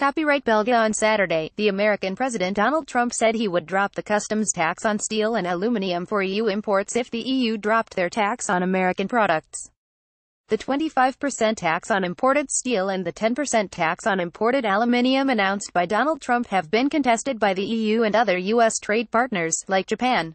Copyright Belga on Saturday, the American President Donald Trump said he would drop the customs tax on steel and aluminum for EU imports if the EU dropped their tax on American products. The 25% tax on imported steel and the 10% tax on imported aluminium announced by Donald Trump have been contested by the EU and other U.S. trade partners, like Japan.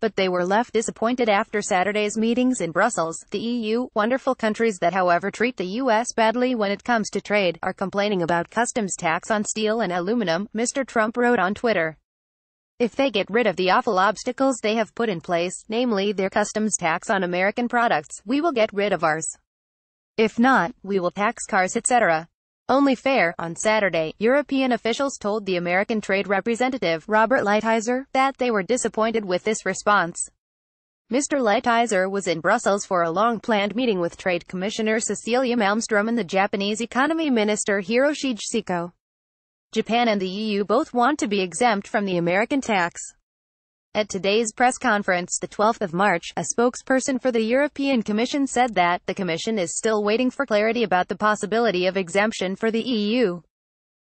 But they were left disappointed after Saturday's meetings in Brussels. The EU, wonderful countries that however treat the US badly when it comes to trade, are complaining about customs tax on steel and aluminum, Mr. Trump wrote on Twitter. If they get rid of the awful obstacles they have put in place, namely their customs tax on American products, we will get rid of ours. If not, we will tax cars etc. Only fair, on Saturday, European officials told the American trade representative, Robert Lighthizer, that they were disappointed with this response. Mr. Lighthizer was in Brussels for a long-planned meeting with Trade Commissioner Cecilia Malmström and the Japanese Economy Minister Hiroshi Seko. Japan and the EU both want to be exempt from the American tax. At today's press conference, the 12th of March, a spokesperson for the European Commission said that the Commission is still waiting for clarity about the possibility of exemption for the EU.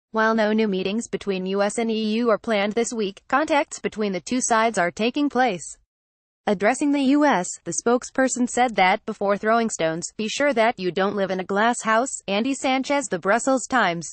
While no new meetings between US and EU are planned this week, contacts between the two sides are taking place. Addressing the US, the spokesperson said that, before throwing stones, be sure that you don't live in a glass house, Andy Sanchez The Brussels Times.